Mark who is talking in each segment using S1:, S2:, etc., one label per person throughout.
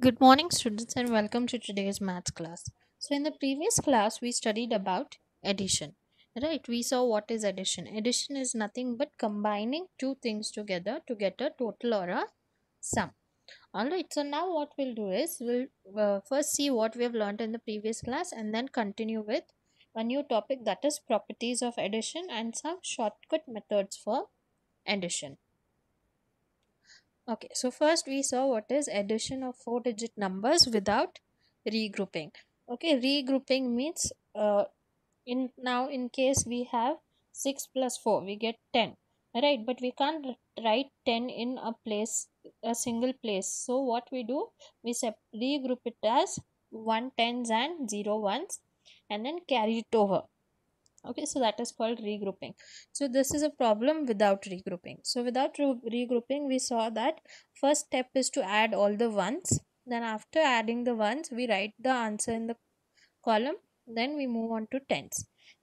S1: Good morning students and welcome to today's maths class. So in the previous class we studied about addition. Right, we saw what is addition. Addition is nothing but combining two things together to get a total or a sum. Alright, so now what we'll do is we'll uh, first see what we have learned in the previous class and then continue with a new topic that is properties of addition and some shortcut methods for addition. Okay, so first we saw what is addition of four digit numbers without regrouping. Okay, regrouping means uh, in now in case we have 6 plus 4 we get 10 right but we can't write 10 in a place a single place so what we do we sep- regroup it as 1 tens and 0 ones and then carry it over okay so that is called regrouping so this is a problem without regrouping so without re regrouping we saw that first step is to add all the ones then after adding the ones we write the answer in the column then we move on to tens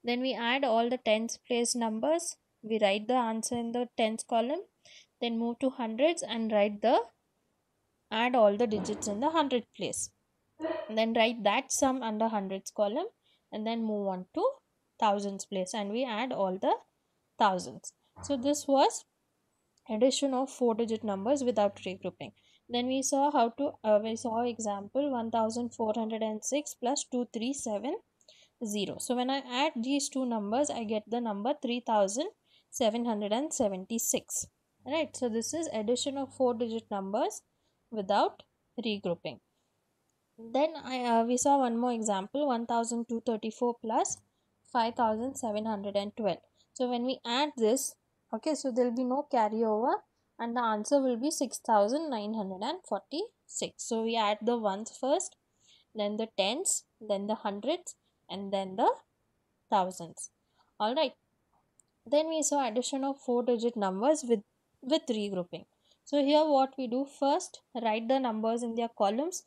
S1: then we add all the tens place numbers we write the answer in the tens column then move to hundreds and write the add all the digits in the hundred place and then write that sum under hundreds column and then move on to thousands place and we add all the thousands. So this was addition of four digit numbers without regrouping. Then we saw how to, uh, we saw example 1406 plus 2370. So when I add these two numbers, I get the number 3776. Right. So this is addition of four digit numbers without regrouping. Then I, uh, we saw one more example 1234 plus 5712 so when we add this okay so there will be no carryover and the answer will be 6946 so we add the ones first then the tens then the hundreds and then the thousands all right then we saw addition of four digit numbers with with regrouping so here what we do first write the numbers in their columns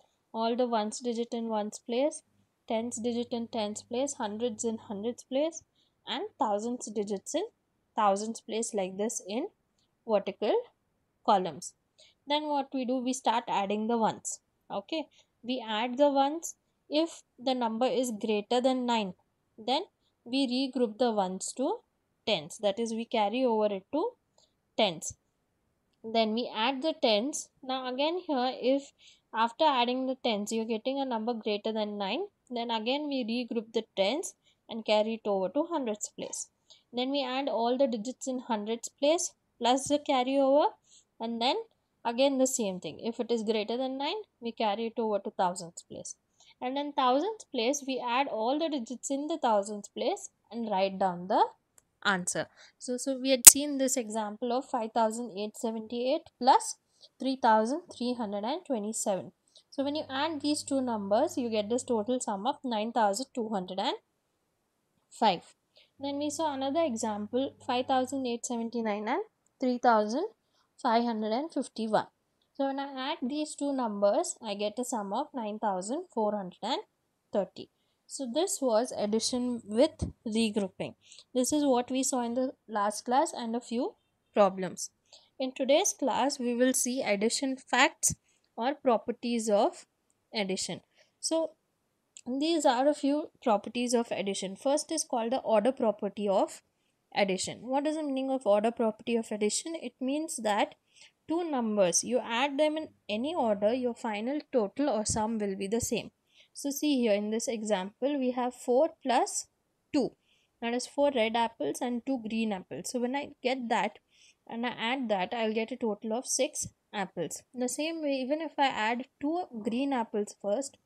S1: all the ones digit in ones place tens digit in tens place, hundreds in hundreds place, and thousands digits in thousands place like this in vertical columns. Then what we do, we start adding the ones. Okay, we add the ones if the number is greater than 9 then we regroup the ones to tens that is we carry over it to tens then we add the tens now again here if after adding the tens you're getting a number greater than 9 then again we regroup the tens and carry it over to hundreds place. Then we add all the digits in hundreds place plus the carryover and then again the same thing. If it is greater than 9 we carry it over to thousands place. And in thousands place we add all the digits in the thousands place and write down the answer. So, so we had seen this example of 5878 plus 3327. So when you add these two numbers, you get this total sum of 9,205. Then we saw another example 5,879 and 3,551. So when I add these two numbers, I get a sum of 9,430. So this was addition with regrouping. This is what we saw in the last class and a few problems. In today's class, we will see addition facts or properties of addition so these are a few properties of addition first is called the order property of addition what is the meaning of order property of addition it means that two numbers you add them in any order your final total or sum will be the same so see here in this example we have 4 plus 2 that is 4 red apples and 2 green apples so when i get that and i add that i'll get a total of 6 apples. The same way, even if I add two green apples first,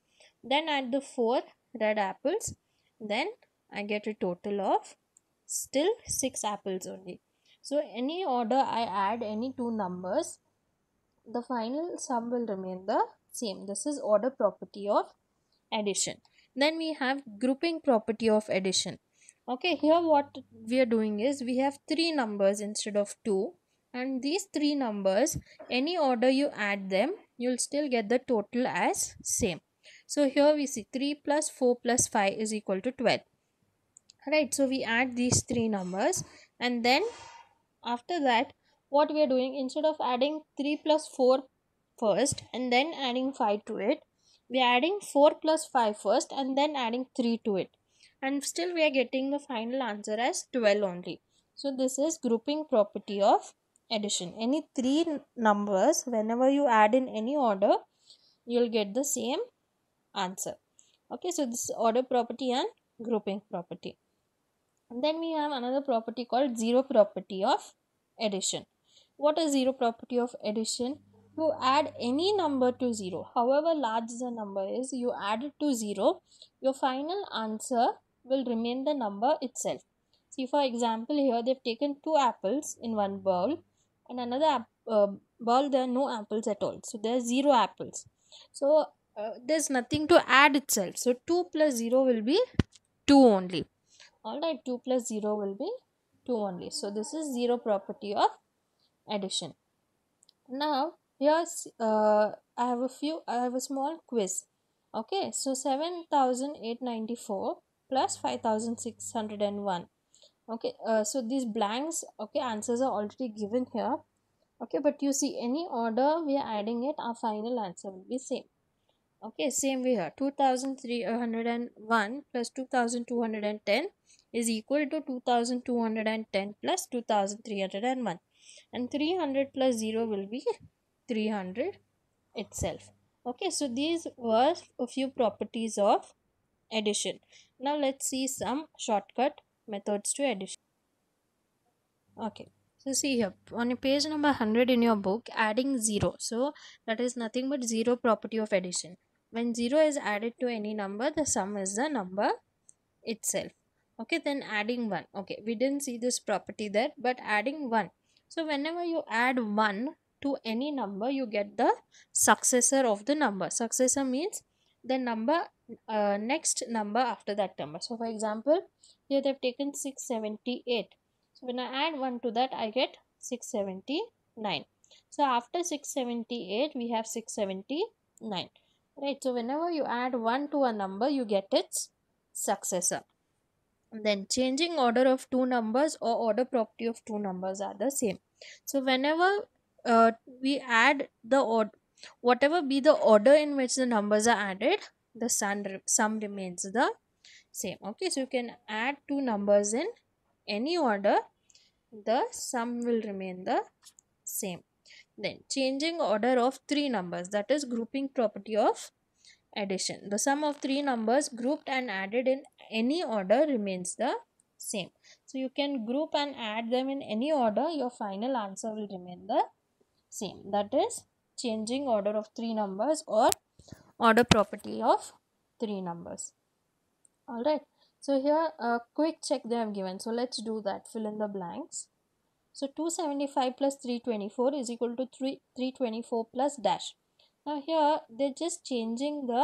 S1: then add the four red apples, then I get a total of still six apples only. So, any order I add any two numbers, the final sum will remain the same. This is order property of addition. Then we have grouping property of addition. Okay, here what we are doing is we have three numbers instead of two and these three numbers any order you add them you'll still get the total as same so here we see 3 plus 4 plus 5 is equal to 12 right so we add these three numbers and then after that what we are doing instead of adding 3 plus 4 first and then adding 5 to it we are adding 4 plus 5 first and then adding 3 to it and still we are getting the final answer as 12 only so this is grouping property of addition any three numbers whenever you add in any order you'll get the same answer okay so this order property and grouping property and then we have another property called zero property of addition what is zero property of addition you add any number to zero however large the number is you add it to zero your final answer will remain the number itself see for example here they've taken two apples in one bowl and another uh, um, ball there are no apples at all so there are zero apples so uh, there's nothing to add itself so 2 plus 0 will be 2 only all right 2 plus 0 will be 2 only so this is zero property of addition now here's uh, i have a few i have a small quiz okay so 7894 plus 5601 okay uh, so these blanks okay answers are already given here okay but you see any order we are adding it our final answer will be same okay same way here 2301 plus 2210 is equal to 2210 plus 2301 and 300 plus 0 will be 300 itself okay so these were a few properties of addition now let's see some shortcut methods to addition okay so see here on page number 100 in your book adding 0 so that is nothing but 0 property of addition when 0 is added to any number the sum is the number itself okay then adding 1 okay we didn't see this property there but adding 1 so whenever you add 1 to any number you get the successor of the number successor means the number uh, next number after that number so for example here they have taken 678 so when i add 1 to that i get 679 so after 678 we have 679 right so whenever you add 1 to a number you get its successor then changing order of two numbers or order property of two numbers are the same so whenever uh, we add the order whatever be the order in which the numbers are added the sum remains the same okay so you can add two numbers in any order the sum will remain the same then changing order of three numbers that is grouping property of addition the sum of three numbers grouped and added in any order remains the same so you can group and add them in any order your final answer will remain the same that is changing order of three numbers or order property of three numbers all right so here a quick check they have given so let's do that fill in the blanks so 275 plus 324 is equal to 3 324 plus dash now here they're just changing the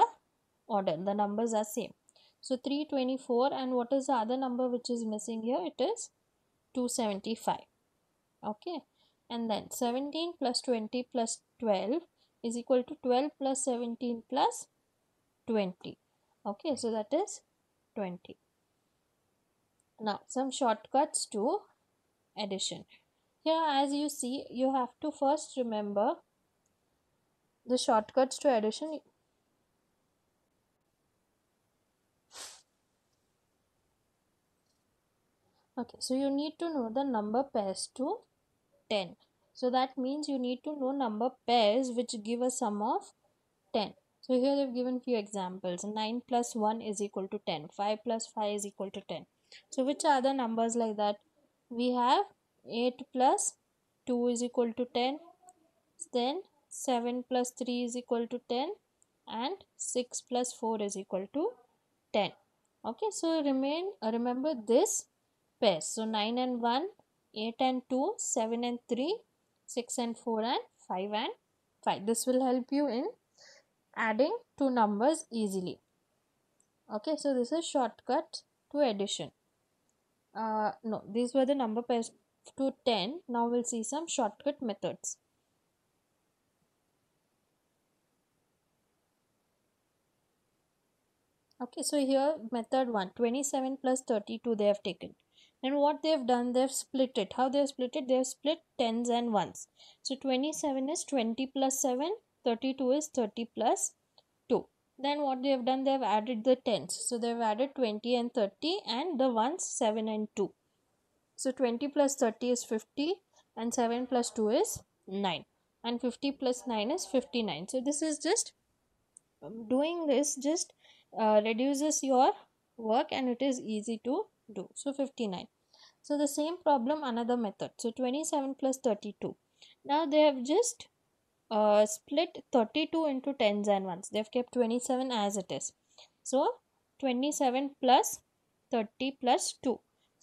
S1: order the numbers are same so 324 and what is the other number which is missing here it is 275 okay and then 17 plus 20 plus 12 is equal to 12 plus 17 plus 20 okay so that is 20. Now some shortcuts to addition. Here as you see you have to first remember the shortcuts to addition. Okay, so you need to know the number pairs to 10. So that means you need to know number pairs which give a sum of 10. So here they've given few examples. 9 plus 1 is equal to 10. 5 plus 5 is equal to 10. So which are the numbers like that? We have 8 plus 2 is equal to 10. Then 7 plus 3 is equal to 10. And 6 plus 4 is equal to 10. Okay, so remain remember this pair. So 9 and 1, 8 and 2, 7 and 3, 6 and 4 and 5 and 5. This will help you in adding two numbers easily okay so this is shortcut to addition uh, no these were the number pairs to 10 now we'll see some shortcut methods okay so here method 1 27 plus 32 they have taken and what they have done they have split it how they have split it they have split tens and ones so 27 is 20 plus 7 32 is 30 plus 2 then what they have done they have added the tens so they have added 20 and 30 and the ones 7 and 2 so 20 plus 30 is 50 and 7 plus 2 is 9 and 50 plus 9 is 59 so this is just um, doing this just uh, reduces your work and it is easy to do so 59 so the same problem another method so 27 plus 32 now they have just uh, split 32 into tens and ones they've kept 27 as it is so 27 plus 30 plus 2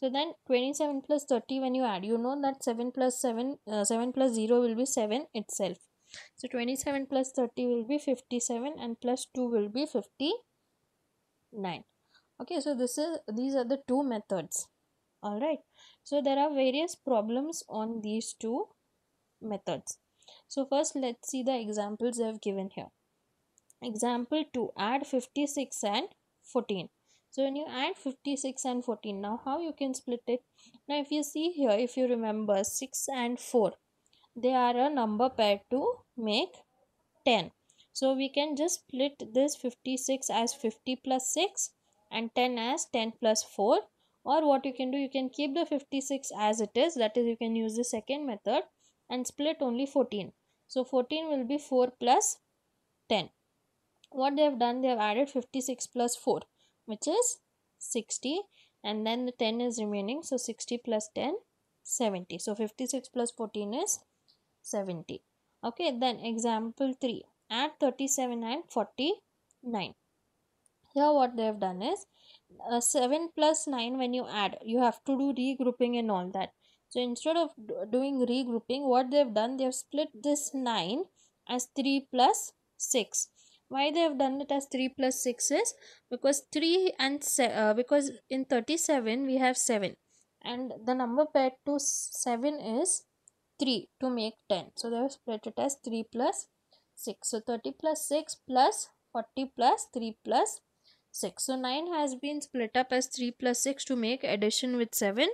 S1: so then 27 plus 30 when you add you know that 7 plus 7 uh, 7 plus 0 will be 7 itself so 27 plus 30 will be 57 and plus 2 will be 59 okay so this is these are the two methods all right so there are various problems on these two methods so first let's see the examples I have given here. Example 2 add 56 and 14. So when you add 56 and 14 now how you can split it? Now if you see here if you remember 6 and 4 they are a number pair to make 10. So we can just split this 56 as 50 plus 6 and 10 as 10 plus 4 or what you can do you can keep the 56 as it is that is you can use the second method and split only 14 so 14 will be 4 plus 10. What they have done, they have added 56 plus 4 which is 60 and then the 10 is remaining. So 60 plus 10, 70. So 56 plus 14 is 70. Okay, then example 3. Add 37 and 49. Here what they have done is uh, 7 plus 9 when you add, you have to do regrouping and all that. So instead of doing regrouping, what they have done, they have split this 9 as 3 plus 6. Why they have done it as 3 plus 6 is because 3 and uh, because in 37 we have 7 and the number paired to 7 is 3 to make 10. So they have split it as 3 plus 6. So 30 plus 6 plus 40 plus 3 plus 6. So 9 has been split up as 3 plus 6 to make addition with 7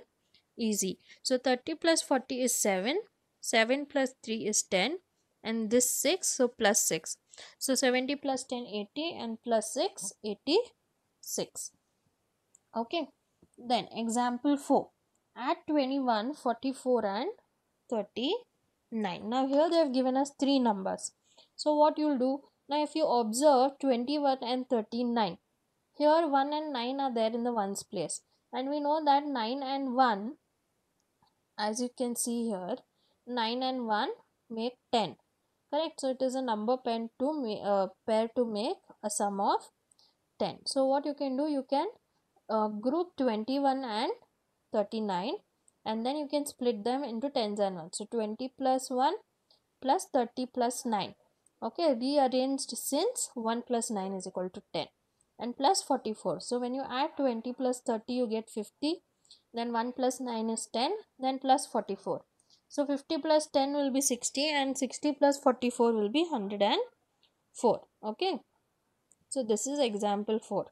S1: easy. So 30 plus 40 is 7, 7 plus 3 is 10 and this 6 so plus 6. So 70 plus 10 80 and plus 6 86. Okay. Then example 4. Add 21, 44 and 39. Now here they have given us 3 numbers. So what you will do? Now if you observe 21 and 39. Here 1 and 9 are there in the ones place. And we know that 9 and 1 as you can see here 9 and 1 make 10 correct so it is a number pair to uh, pair to make a sum of 10 so what you can do you can uh, group 21 and 39 and then you can split them into tens and ones so 20 plus 1 plus 30 plus 9 okay rearranged since 1 plus 9 is equal to 10 and plus 44 so when you add 20 plus 30 you get 50 then 1 plus 9 is 10 then plus 44 so 50 plus 10 will be 60 and 60 plus 44 will be 104 okay so this is example 4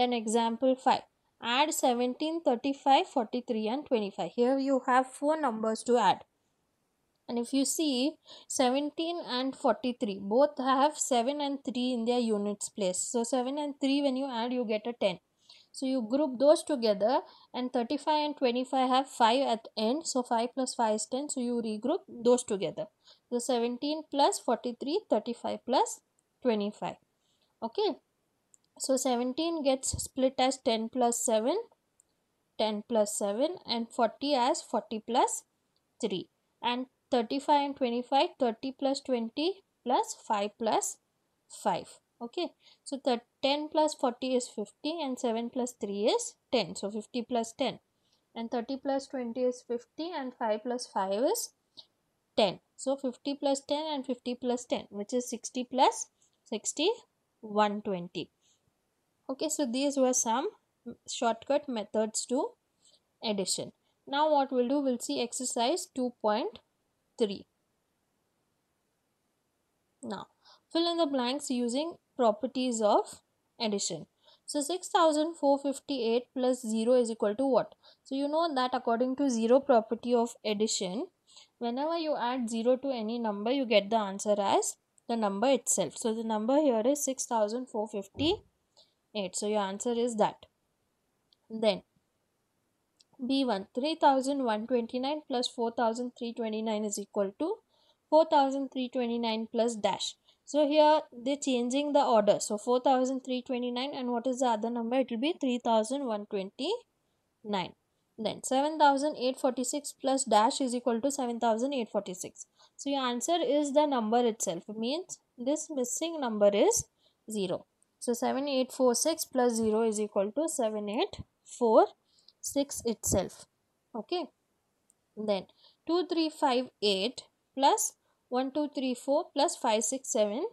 S1: then example 5 add 17 35 43 and 25 here you have four numbers to add and if you see 17 and 43 both have 7 and 3 in their units place so 7 and 3 when you add you get a 10 so you group those together and 35 and 25 have 5 at end so 5 plus 5 is 10 so you regroup those together so 17 plus 43 35 plus 25 okay so 17 gets split as 10 plus 7 10 plus 7 and 40 as 40 plus 3 and 35 and 25 30 plus 20 plus 5 plus 5 okay so the 10 plus 40 is 50 and 7 plus 3 is 10 so 50 plus 10 and 30 plus 20 is 50 and 5 plus 5 is 10 so 50 plus 10 and 50 plus 10 which is 60 plus 60 120 okay so these were some shortcut methods to addition now what we'll do we'll see exercise 2.3 now fill in the blanks using properties of addition. So 6458 plus 0 is equal to what? So you know that according to 0 property of addition, whenever you add 0 to any number, you get the answer as the number itself. So the number here is 6458. So your answer is that. Then B1 3129 plus 4329 is equal to 4329 plus dash. So here they're changing the order. So 4329 and what is the other number? It will be 3129. Then 7846 plus dash is equal to 7846. So your answer is the number itself. It means this missing number is 0. So 7846 plus 0 is equal to 7846 itself. Okay. Then 2358 plus 1, 2, 3, 4 plus 5, 6, 7,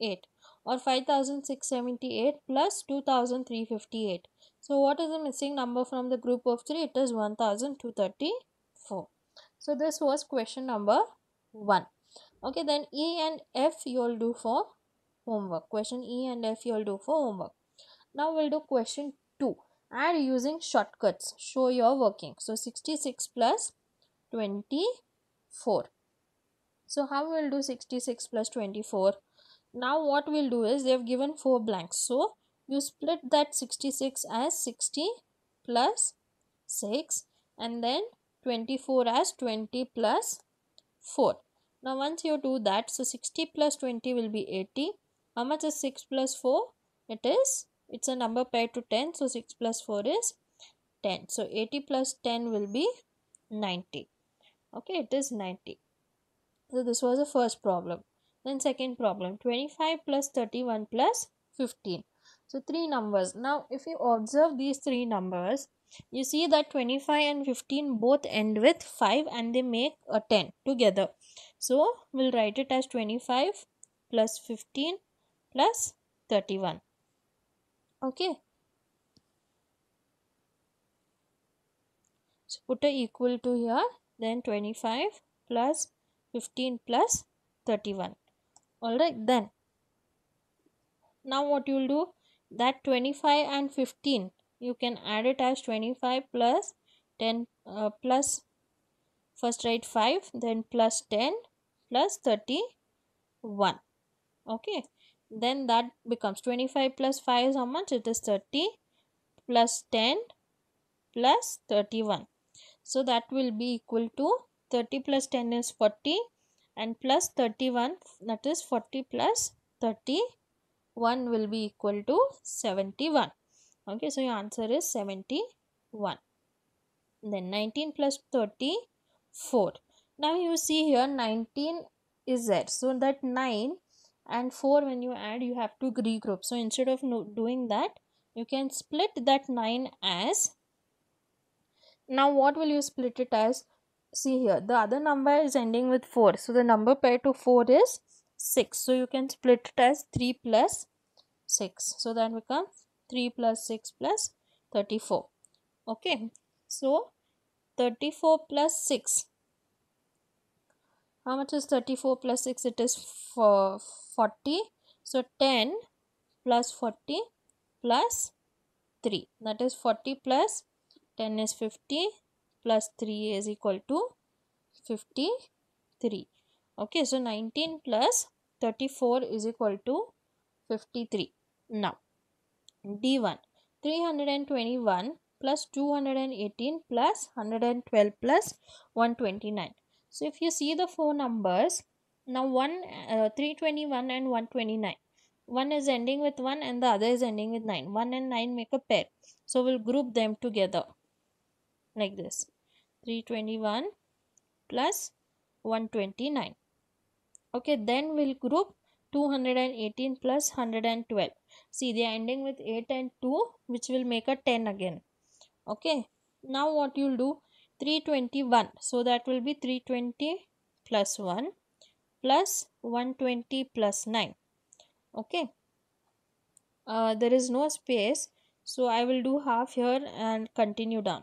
S1: 8 or 5678 plus 2358. So what is the missing number from the group of 3? It is 1234. So this was question number 1. Okay then E and F you will do for homework. Question E and F you will do for homework. Now we'll do question 2 and using shortcuts show your working. So 66 plus 24. So how we'll do 66 plus 24? Now what we'll do is they've given 4 blanks. So you split that 66 as 60 plus 6 and then 24 as 20 plus 4. Now once you do that, so 60 plus 20 will be 80. How much is 6 plus 4? It is, it's a number pair to 10. So 6 plus 4 is 10. So 80 plus 10 will be 90. Okay, it is 90. So this was the first problem. Then second problem 25 plus 31 plus 15. So three numbers. Now if you observe these three numbers, you see that 25 and 15 both end with 5 and they make a 10 together. So we'll write it as 25 plus 15 plus 31. Okay. So put a equal to here. Then 25 plus 15 plus 31 alright then now what you will do that 25 and 15 you can add it as 25 plus 10 uh, plus first write 5 then plus 10 plus 31 okay then that becomes 25 plus 5 is how much it is 30 plus 10 plus 31 so that will be equal to 30 plus 10 is 40 and plus 31 that is 40 plus 31 will be equal to 71. Okay, so your answer is 71. Then 19 plus 34. Now you see here 19 is there. So that 9 and 4 when you add you have to regroup. So instead of no doing that you can split that 9 as. Now what will you split it as? see here the other number is ending with 4 so the number pair to 4 is 6 so you can split it as 3 plus 6 so that becomes 3 plus 6 plus 34 okay so 34 plus 6 how much is 34 plus 6 it is 40 so 10 plus 40 plus 3 that is 40 plus 10 is 50 plus 3 is equal to 53 okay so 19 plus 34 is equal to 53 now d1 321 plus 218 plus 112 plus 129 so if you see the four numbers now 1 uh, 321 and 129 one is ending with 1 and the other is ending with 9 1 and 9 make a pair so we'll group them together like this 321 plus 129 okay then we'll group 218 plus 112 see they are ending with 8 and 2 which will make a 10 again okay now what you'll do 321 so that will be 320 plus 1 plus 120 plus 9 okay uh, there is no space so I will do half here and continue down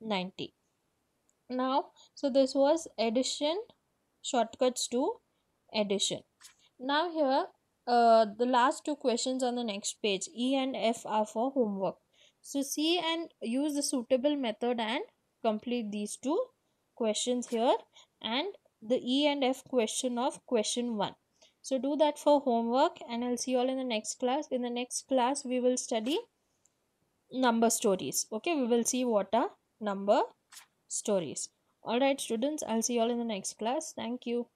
S1: 90 now so this was addition shortcuts to addition now here uh, the last two questions on the next page e and f are for homework so see and use the suitable method and complete these two questions here and the e and f question of question 1 so do that for homework and i'll see you all in the next class in the next class we will study number stories okay we will see what are number stories. Alright, students, I'll see you all in the next class. Thank you.